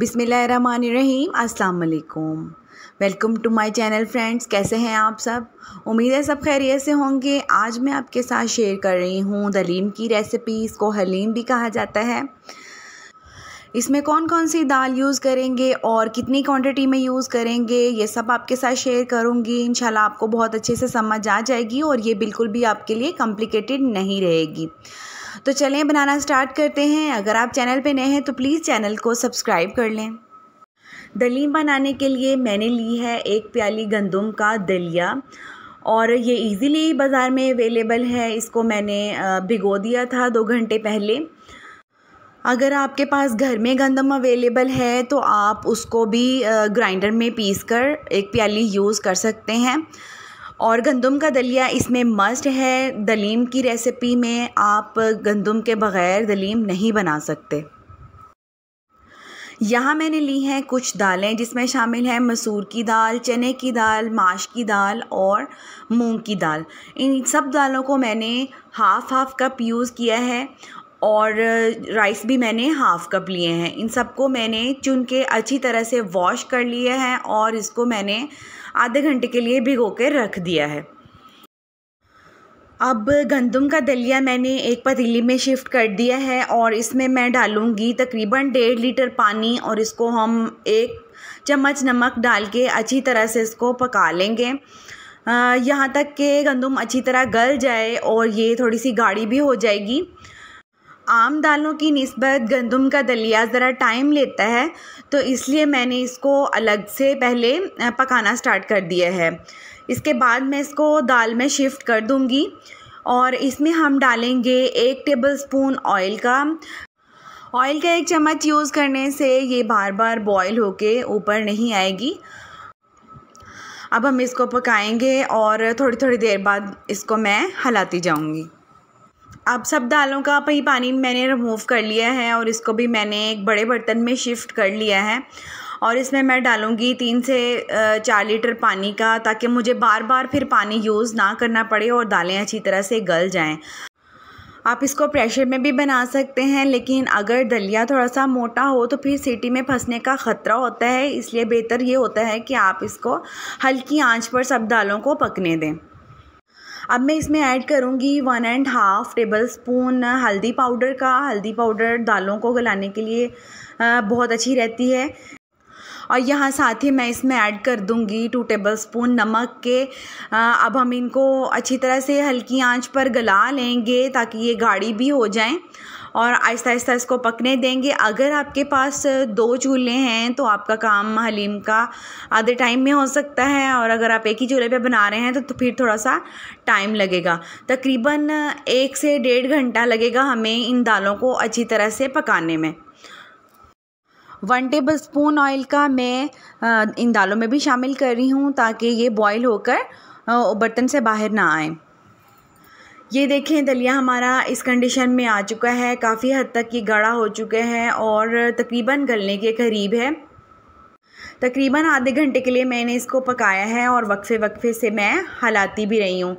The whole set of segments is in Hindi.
बिसमीम अल्लाम welcome to my channel friends कैसे हैं आप सब उम्मीद है सब खैरियत से होंगे आज मैं आपके साथ शेयर कर रही हूँ दलीम की रेसिपी इसको हलीम भी कहा जाता है इसमें कौन कौन सी दाल यूज़ करेंगे और कितनी क्वांटिटी में यूज़ करेंगे ये सब आपके साथ शेयर करूँगी इन आपको बहुत अच्छे से समझ आ जाएगी और ये बिल्कुल भी आपके लिए कॉम्प्लिकेटेड नहीं रहेगी तो चलें बनाना स्टार्ट करते हैं अगर आप चैनल पर नए हैं तो प्लीज़ चैनल को सब्सक्राइब कर लें दलीम बनाने के लिए मैंने ली है एक प्याली गंदम का दलिया और ये इजीली बाज़ार में अवेलेबल है इसको मैंने भिगो दिया था दो घंटे पहले अगर आपके पास घर में गंदम अवेलेबल है तो आप उसको भी ग्राइंडर में पीस कर एक प्याली यूज़ कर सकते हैं और गंदम का दलिया इसमें मस्ट है दलीम की रेसिपी में आप गंदम के बग़ैर दलीम नहीं बना सकते यहाँ मैंने ली हैं कुछ दालें जिसमें शामिल हैं मसूर की दाल चने की दाल माश की दाल और मूंग की दाल इन सब दालों को मैंने हाफ़ हाफ़ कप यूज़ किया है और राइस भी मैंने हाफ़ कप लिए हैं इन सबको मैंने चुन के अच्छी तरह से वॉश कर लिए हैं और इसको मैंने आधे घंटे के लिए भिगो के रख दिया है अब गंदम का दलिया मैंने एक पतीली में शिफ्ट कर दिया है और इसमें मैं डालूँगी तकरीबन डेढ़ लीटर पानी और इसको हम एक चम्मच नमक डाल के अच्छी तरह से इसको पका लेंगे यहाँ तक के गंदम अच्छी तरह गल जाए और ये थोड़ी सी गाढ़ी भी हो जाएगी आम दालों की नस्बत गंदम का दलिया ज़रा टाइम लेता है तो इसलिए मैंने इसको अलग से पहले पकाना स्टार्ट कर दिया है इसके बाद मैं इसको दाल में शिफ्ट कर दूँगी और इसमें हम डालेंगे एक टेबल स्पून ऑयल का ऑयल का एक चम्मच यूज़ करने से ये बार बार बॉयल होके ऊपर नहीं आएगी अब हम इसको पकाएंगे और थोड़ी थोड़ी देर बाद इसको मैं हलाती जाऊंगी अब सब दालों का ही पानी मैंने रिमूव कर लिया है और इसको भी मैंने एक बड़े बर्तन में शिफ्ट कर लिया है और इसमें मैं डालूँगी तीन से चार लीटर पानी का ताकि मुझे बार बार फिर पानी यूज़ ना करना पड़े और दालें अच्छी तरह से गल जाएं आप इसको प्रेशर में भी बना सकते हैं लेकिन अगर दलिया थोड़ा सा मोटा हो तो फिर सीटी में फंसने का ख़तरा होता है इसलिए बेहतर ये होता है कि आप इसको हल्की आँच पर सब दालों को पकने दें अब मैं इसमें ऐड करूँगी one and half tablespoon हल्दी पाउडर का हल्दी पाउडर दालों को गलाने के लिए बहुत अच्छी रहती है और यहाँ साथ ही मैं इसमें ऐड कर दूँगी टू टेबल स्पून नमक के अब हम इनको अच्छी तरह से हल्की आंच पर गला लेंगे ताकि ये गाढ़ी भी हो जाएं और आहिस्ता आहिस्ता इसको पकने देंगे अगर आपके पास दो चूल्हे हैं तो आपका काम हलीम का आधे टाइम में हो सकता है और अगर आप एक ही चूल्हे पे बना रहे हैं तो, तो फिर थोड़ा सा टाइम लगेगा तकरीबन एक से डेढ़ घंटा लगेगा हमें इन दालों को अच्छी तरह से पकाने में वन टेबल स्पून ऑयल का मैं इन दालों में भी शामिल कर रही हूँ ताकि ये बॉयल होकर बर्तन से बाहर ना आए ये देखें दलिया हमारा इस कंडीशन में आ चुका है काफ़ी हद तक ये गाढ़ा हो चुके हैं और तकरीबन गलने के करीब है तकरीबन आधे घंटे के लिए मैंने इसको पकाया है और वक्फे वक्फे से मैं हलाती भी रही हूँ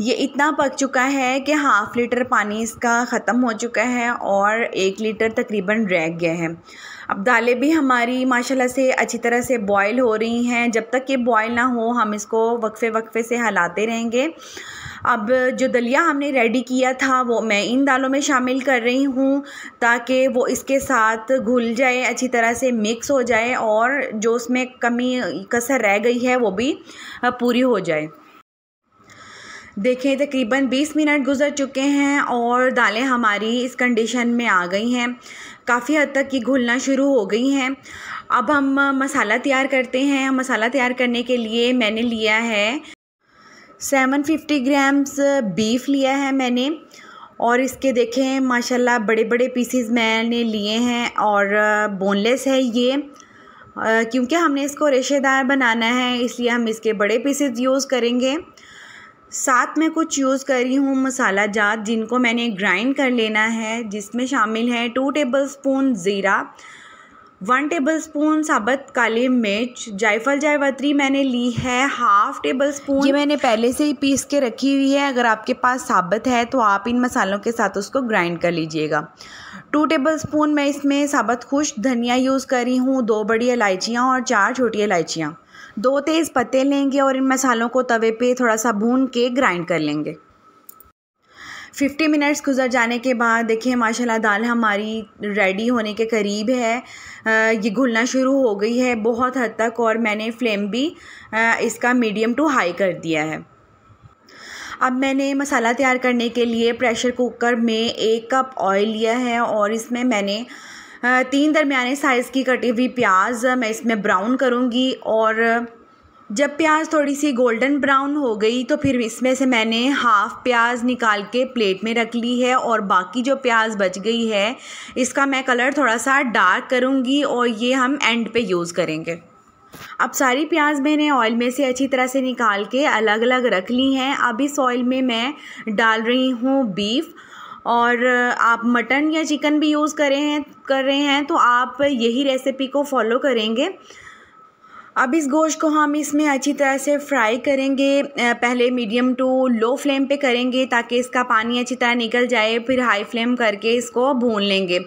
ये इतना पक चुका है कि हाफ़ लीटर पानी इसका ख़त्म हो चुका है और एक लीटर तकरीबन रह गया है अब दालें भी हमारी माशाल्लाह से अच्छी तरह से बॉयल हो रही हैं जब तक ये बॉयल ना हो हम इसको वक्फे वक्फे से हलाते रहेंगे अब जो दलिया हमने रेडी किया था वो मैं इन दालों में शामिल कर रही हूँ ताकि वो इसके साथ घुल जाए अच्छी तरह से मिक्स हो जाए और जो उसमें कमी कसर रह गई है वो भी पूरी हो जाए देखें तकरीबन 20 मिनट गुजर चुके हैं और दालें हमारी इस कंडीशन में आ गई हैं काफ़ी हद तक ये घुलना शुरू हो गई हैं अब हम मसाला तैयार करते हैं मसाला तैयार करने के लिए मैंने लिया है सेवन फिफ्टी ग्राम्स बीफ लिया है मैंने और इसके देखें माशाल्लाह बड़े बड़े पीसीज मैंने लिए हैं और बोनलेस है ये क्योंकि हमने इसको रेशेदार बनाना है इसलिए हम इसके बड़े पीसीज यूज़ करेंगे साथ में कुछ यूज़ कर रही हूँ मसाला जात जिनको मैंने ग्राइंड कर लेना है जिसमें शामिल है टू टेबल स्पून ज़ीरा वन टेबल स्पून साबत काली मिर्च जायफल जायवत्री मैंने ली है हाफ टेबल स्पून ये मैंने पहले से ही पीस के रखी हुई है अगर आपके पास साबत है तो आप इन मसालों के साथ उसको ग्राइंड कर लीजिएगा टू टेबल स्पून मैं इसमें साबत खुश्क धनिया यूज़ करी हूँ दो बड़ी इलायचियाँ और चार छोटी इलायचियाँ दो तेज़ पत्ते लेंगे और इन मसालों को तवे पे थोड़ा सा भून के ग्राइंड कर लेंगे फिफ्टी मिनट्स गुजर जाने के बाद देखिए माशाल्लाह दाल हमारी रेडी होने के करीब है ये घुलना शुरू हो गई है बहुत हद तक और मैंने फ्लेम भी इसका मीडियम टू हाई कर दिया है अब मैंने मसाला तैयार करने के लिए प्रेशर कुकर में एक कप ऑयल लिया है और इसमें मैंने तीन दरमिया साइज़ की कटी हुई प्याज मैं इसमें ब्राउन करूँगी और जब प्याज थोड़ी सी गोल्डन ब्राउन हो गई तो फिर इसमें से मैंने हाफ़ प्याज निकाल के प्लेट में रख ली है और बाकी जो प्याज बच गई है इसका मैं कलर थोड़ा सा डार्क करूँगी और ये हम एंड पे यूज़ करेंगे अब सारी प्याज मैंने ऑयल में से अच्छी तरह से निकाल के अलग अलग रख ली हैं अब इस ऑयल में मैं डाल रही हूँ बीफ और आप मटन या चिकन भी यूज़ करें हैं कर रहे हैं तो आप यही रेसिपी को फॉलो करेंगे अब इस गोश्त को हम इसमें अच्छी तरह से फ्राई करेंगे पहले मीडियम टू लो फ्लेम पे करेंगे ताकि इसका पानी अच्छी तरह निकल जाए फिर हाई फ्लेम करके इसको भून लेंगे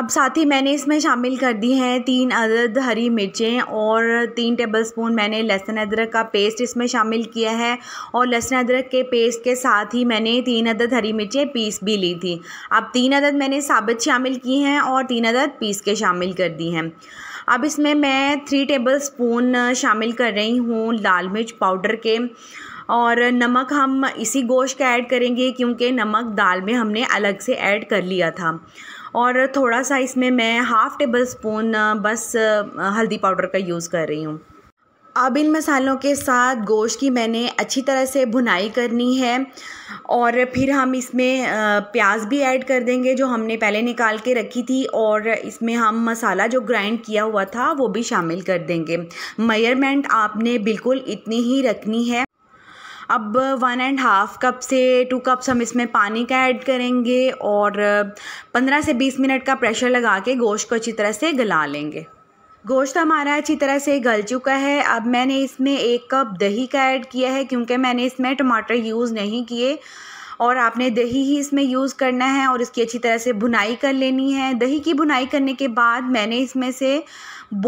अब साथ ही मैंने इसमें शामिल कर दी हैं तीन अदरद हरी मिर्चें और तीन टेबल स्पून मैंने लहसुन अदरक का पेस्ट इसमें शामिल किया है और लहसुन अदरक के पेस्ट के साथ ही मैंने तीन अदरद हरी मिर्चें पीस भी ली थी अब तीन अदद मैंने साबित शामिल की हैं और तीन अदद पीस के शामिल कर दी हैं अब इसमें मैं थ्री टेबल स्पून शामिल कर रही हूँ लाल मिर्च पाउडर के और नमक हम इसी गोश्त का ऐड करेंगे क्योंकि नमक दाल में हमने अलग से ऐड कर लिया था और थोड़ा सा इसमें मैं हाफ़ टेबल स्पून बस हल्दी पाउडर का यूज़ कर रही हूँ अब इन मसालों के साथ गोश्त की मैंने अच्छी तरह से भुनाई करनी है और फिर हम इसमें प्याज भी ऐड कर देंगे जो हमने पहले निकाल के रखी थी और इसमें हम मसाला जो ग्राइंड किया हुआ था वो भी शामिल कर देंगे मयरमेंट आपने बिल्कुल इतनी ही रखनी है अब वन एंड हाफ़ कप से टू कप्स हम इसमें पानी का ऐड करेंगे और पंद्रह से बीस मिनट का प्रेशर लगा के गोश्त को अच्छी तरह से गला लेंगे गोश्त हमारा अच्छी तरह से गल चुका है अब मैंने इसमें एक कप दही का ऐड किया है क्योंकि मैंने इसमें टमाटर यूज़ नहीं किए और आपने दही ही इसमें यूज़ करना है और इसकी अच्छी तरह से भुनाई कर लेनी है दही की भुनाई करने के बाद मैंने इसमें से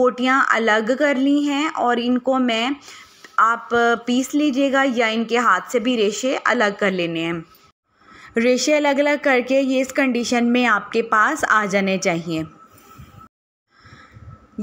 बोटियाँ अलग कर ली हैं और इनको मैं आप पीस लीजिएगा या इनके हाथ से भी रेशे अलग कर लेने हैं रेशे अलग अलग करके ये इस कंडीशन में आपके पास आ जाने चाहिए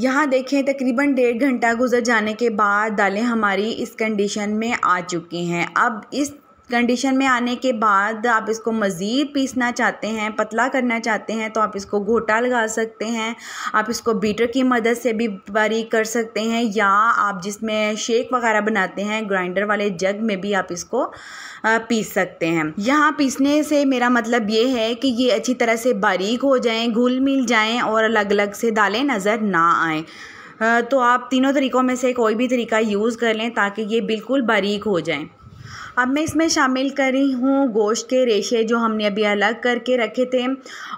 यहाँ देखें तकरीबन डेढ़ घंटा गुजर जाने के बाद दालें हमारी इस कंडीशन में आ चुकी हैं अब इस कंडीशन में आने के बाद आप इसको मज़ीद पीसना चाहते हैं पतला करना चाहते हैं तो आप इसको घोटा लगा सकते हैं आप इसको बीटर की मदद से भी बारीक कर सकते हैं या आप जिसमें शेक वगैरह बनाते हैं ग्राइंडर वाले जग में भी आप इसको पीस सकते हैं यहाँ पीसने से मेरा मतलब ये है कि ये अच्छी तरह से बारीक हो जाएँ घुल मिल जाएँ और अलग अलग से दालें नज़र ना आएँ तो आप तीनों तरीक़ों में से कोई भी तरीका यूज़ कर लें ताकि ये बिल्कुल बारीक हो जाएँ अब मैं इसमें शामिल कर रही हूँ गोश्त के रेशे जो हमने अभी अलग करके रखे थे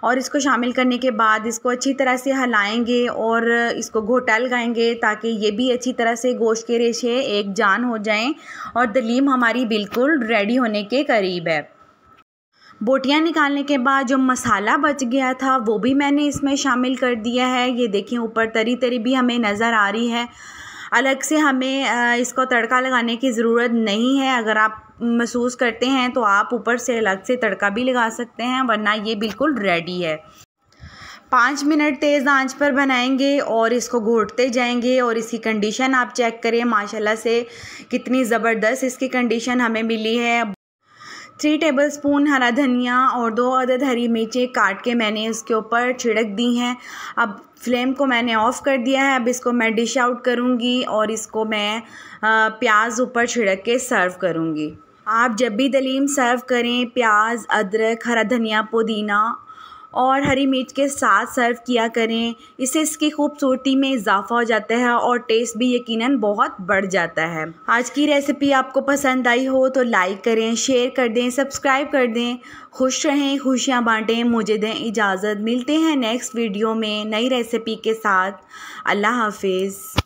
और इसको शामिल करने के बाद इसको अच्छी तरह से हलाएंगे और इसको घोटा लगाएंगे ताकि ये भी अच्छी तरह से गोश्त के रेशे एक जान हो जाएं और दलीम हमारी बिल्कुल रेडी होने के करीब है बोटियाँ निकालने के बाद जो मसाला बच गया था वो भी मैंने इसमें शामिल कर दिया है ये देखें ऊपर तरी तरी भी हमें नज़र आ रही है अलग से हमें इसको तड़का लगाने की ज़रूरत नहीं है अगर आप महसूस करते हैं तो आप ऊपर से अलग से तड़का भी लगा सकते हैं वरना ये बिल्कुल रेडी है पाँच मिनट तेज़ आंच पर बनाएंगे और इसको घोटते जाएंगे और इसकी कंडीशन आप चेक करें माशाल्लाह से कितनी ज़बरदस्त इसकी कंडीशन हमें मिली है थ्री टेबल स्पून हरा धनिया और दो अदद हरी मिर्चें काट के मैंने उसके ऊपर छिड़क दी हैं अब फ्लेम को मैंने ऑफ़ कर दिया है अब इसको मैं डिश आउट करूँगी और इसको मैं प्याज ऊपर छिड़क के सर्व करूँगी आप जब भी दलीम सर्व करें प्याज अदरक हरा धनिया पुदीना और हरी मिर्च के साथ सर्व किया करें इससे इसकी खूबसूरती में इजाफा हो जाता है और टेस्ट भी यकीनन बहुत बढ़ जाता है आज की रेसिपी आपको पसंद आई हो तो लाइक करें शेयर कर दें सब्सक्राइब कर दें खुश रहें खुशियाँ बाँटें मुझे दें इजाज़त मिलते हैं नेक्स्ट वीडियो में नई रेसिपी के साथ अल्लाह हाफिज़